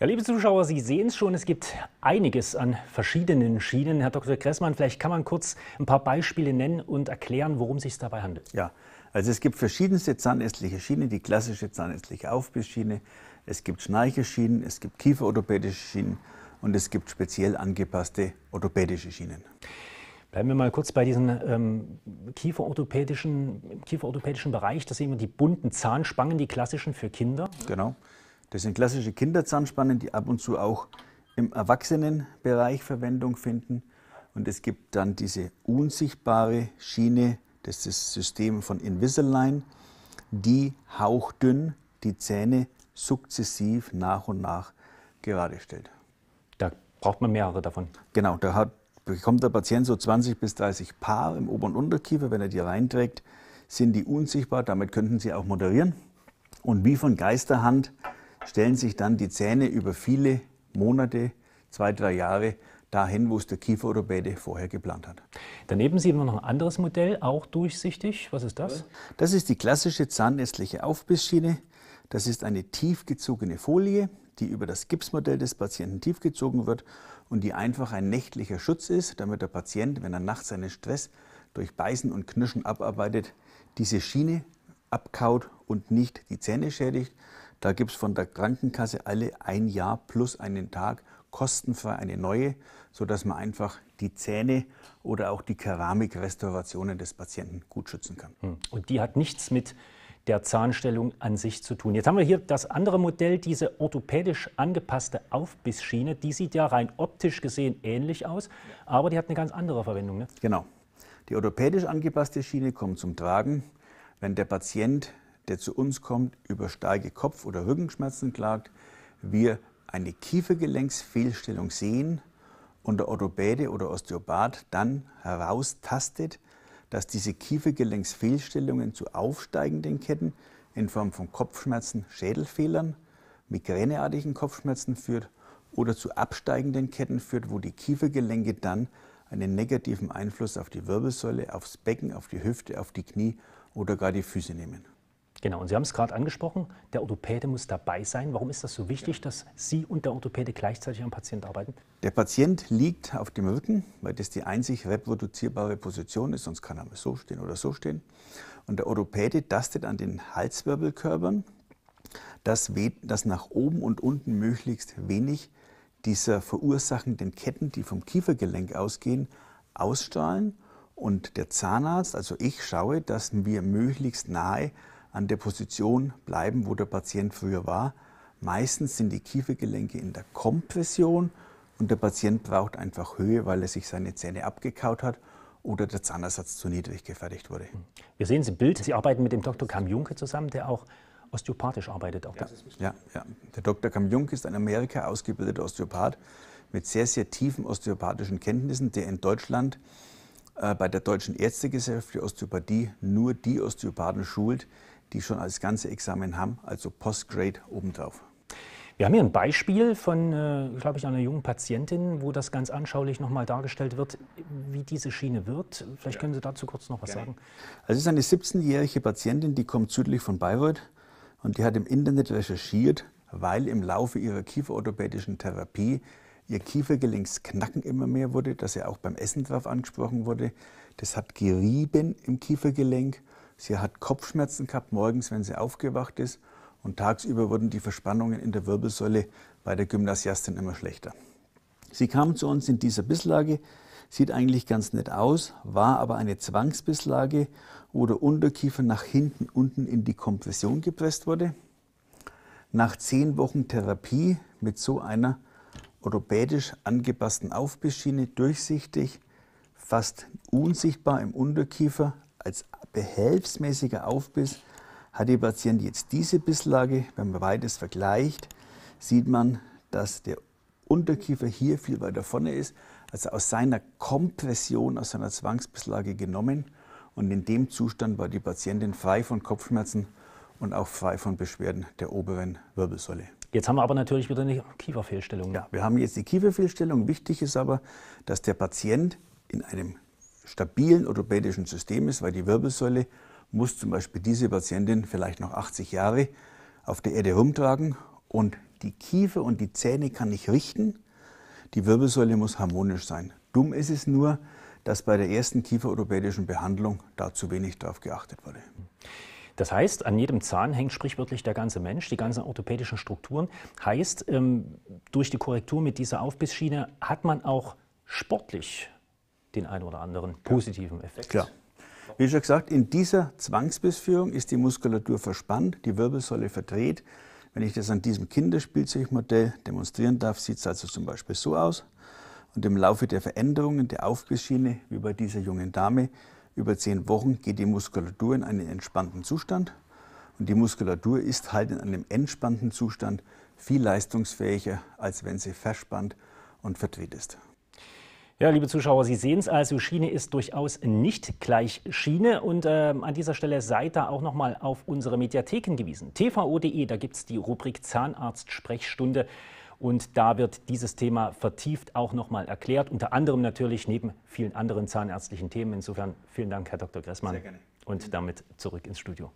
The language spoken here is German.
Ja, liebe Zuschauer, Sie sehen es schon, es gibt einiges an verschiedenen Schienen. Herr Dr. Kressmann, vielleicht kann man kurz ein paar Beispiele nennen und erklären, worum es sich dabei handelt. Ja, also es gibt verschiedenste zahnärztliche Schienen, die klassische zahnärztliche Aufbissschiene, es gibt Schneicherschienen, es gibt kieferorthopädische Schienen und es gibt speziell angepasste orthopädische Schienen. Bleiben wir mal kurz bei diesem ähm, kieferorthopädischen, kieferorthopädischen Bereich. Das sind immer die bunten Zahnspangen, die klassischen für Kinder. Genau. Das sind klassische Kinderzahnspannen, die ab und zu auch im Erwachsenenbereich Verwendung finden. Und es gibt dann diese unsichtbare Schiene, das ist das System von Invisalign, die hauchdünn die Zähne sukzessiv nach und nach gerade stellt. Da braucht man mehrere davon. Genau, da hat, bekommt der Patient so 20 bis 30 Paar im Ober- und Unterkiefer. Wenn er die reinträgt, sind die unsichtbar, damit könnten sie auch moderieren. Und wie von Geisterhand stellen sich dann die Zähne über viele Monate, zwei, drei Jahre dahin, wo es der Kieferorthopäde vorher geplant hat. Daneben sehen wir noch ein anderes Modell, auch durchsichtig. Was ist das? Das ist die klassische zahnärztliche Aufbissschiene. Das ist eine tiefgezogene Folie, die über das Gipsmodell des Patienten tiefgezogen wird und die einfach ein nächtlicher Schutz ist, damit der Patient, wenn er nachts seinen Stress durch Beißen und Knirschen abarbeitet, diese Schiene abkaut und nicht die Zähne schädigt. Da gibt es von der Krankenkasse alle ein Jahr plus einen Tag kostenfrei eine neue, sodass man einfach die Zähne oder auch die Keramikrestaurationen des Patienten gut schützen kann. Hm. Und die hat nichts mit der Zahnstellung an sich zu tun. Jetzt haben wir hier das andere Modell, diese orthopädisch angepasste Aufbissschiene. Die sieht ja rein optisch gesehen ähnlich aus, aber die hat eine ganz andere Verwendung. Ne? Genau. Die orthopädisch angepasste Schiene kommt zum Tragen, wenn der Patient der zu uns kommt, über starke Kopf- oder Rückenschmerzen klagt, wir eine Kiefergelenksfehlstellung sehen und der Orthopäde oder Osteopath dann heraustastet, dass diese Kiefergelenksfehlstellungen zu aufsteigenden Ketten in Form von Kopfschmerzen, Schädelfehlern, migräneartigen Kopfschmerzen führt oder zu absteigenden Ketten führt, wo die Kiefergelenke dann einen negativen Einfluss auf die Wirbelsäule, aufs Becken, auf die Hüfte, auf die Knie oder gar die Füße nehmen. Genau, und Sie haben es gerade angesprochen, der Orthopäde muss dabei sein. Warum ist das so wichtig, dass Sie und der Orthopäde gleichzeitig am Patienten arbeiten? Der Patient liegt auf dem Rücken, weil das die einzig reproduzierbare Position ist, sonst kann er mal so stehen oder so stehen. Und der Orthopäde tastet an den Halswirbelkörpern, dass, dass nach oben und unten möglichst wenig dieser verursachenden Ketten, die vom Kiefergelenk ausgehen, ausstrahlen. Und der Zahnarzt, also ich, schaue, dass wir möglichst nahe an der Position bleiben, wo der Patient früher war. Meistens sind die Kiefergelenke in der Kompression und der Patient braucht einfach Höhe, weil er sich seine Zähne abgekaut hat oder der Zahnersatz zu niedrig gefertigt wurde. Wir sehen Sie im Bild. Sie arbeiten mit dem Dr. Kam-Junke zusammen, der auch osteopathisch arbeitet. Auch ja, ja, ja, der Dr. Kam-Junke ist ein Amerika ausgebildeter Osteopath mit sehr, sehr tiefen osteopathischen Kenntnissen, der in Deutschland äh, bei der Deutschen Ärztegesellschaft für Osteopathie nur die Osteopathen schult, die schon als ganze Examen haben, also Postgrade obendrauf. Wir haben hier ein Beispiel von, äh, glaube ich, einer jungen Patientin, wo das ganz anschaulich nochmal dargestellt wird, wie diese Schiene wirkt. Vielleicht ja. können Sie dazu kurz noch was Gerne. sagen. Also es ist eine 17-jährige Patientin, die kommt südlich von Bayreuth und die hat im Internet recherchiert, weil im Laufe ihrer kieferorthopädischen Therapie ihr Kiefergelenksknacken immer mehr wurde, dass er auch beim Essen drauf angesprochen wurde. Das hat gerieben im Kiefergelenk Sie hat Kopfschmerzen gehabt morgens, wenn sie aufgewacht ist. Und tagsüber wurden die Verspannungen in der Wirbelsäule bei der Gymnasiastin immer schlechter. Sie kam zu uns in dieser Bisslage, sieht eigentlich ganz nett aus, war aber eine Zwangsbisslage, wo der Unterkiefer nach hinten unten in die Kompression gepresst wurde. Nach zehn Wochen Therapie mit so einer orthopädisch angepassten Aufbissschiene durchsichtig, fast unsichtbar im Unterkiefer als behelfsmäßiger Aufbiss hat der Patient jetzt diese Bisslage. Wenn man beides vergleicht, sieht man, dass der Unterkiefer hier viel weiter vorne ist, also aus seiner Kompression, aus seiner Zwangsbisslage genommen. Und in dem Zustand war die Patientin frei von Kopfschmerzen und auch frei von Beschwerden der oberen Wirbelsäule. Jetzt haben wir aber natürlich wieder eine Kieferfehlstellung. Ja, wir haben jetzt die Kieferfehlstellung. Wichtig ist aber, dass der Patient in einem stabilen orthopädischen Systems, weil die Wirbelsäule muss zum Beispiel diese Patientin vielleicht noch 80 Jahre auf der Erde rumtragen und die Kiefer und die Zähne kann ich richten. Die Wirbelsäule muss harmonisch sein. Dumm ist es nur, dass bei der ersten kieferorthopädischen Behandlung da zu wenig darauf geachtet wurde. Das heißt, an jedem Zahn hängt sprichwörtlich der ganze Mensch, die ganzen orthopädischen Strukturen. Heißt, ähm, durch die Korrektur mit dieser Aufbissschiene hat man auch sportlich den einen oder anderen positiven Effekt. Klar. Wie schon gesagt, in dieser Zwangsbissführung ist die Muskulatur verspannt, die Wirbelsäule verdreht. Wenn ich das an diesem Kinderspielzeugmodell demonstrieren darf, sieht es also zum Beispiel so aus. Und im Laufe der Veränderungen der Aufbissschiene, wie bei dieser jungen Dame, über zehn Wochen geht die Muskulatur in einen entspannten Zustand. Und die Muskulatur ist halt in einem entspannten Zustand viel leistungsfähiger, als wenn sie verspannt und verdreht ist. Ja, liebe Zuschauer, Sie sehen es also, Schiene ist durchaus nicht gleich Schiene. Und äh, an dieser Stelle seid da auch nochmal auf unsere Mediatheken gewiesen. tvo.de, da gibt es die Rubrik Zahnarzt-Sprechstunde. Und da wird dieses Thema vertieft auch nochmal erklärt, unter anderem natürlich neben vielen anderen zahnärztlichen Themen. Insofern vielen Dank, Herr Dr. Gressmann. Sehr gerne. Und damit zurück ins Studio.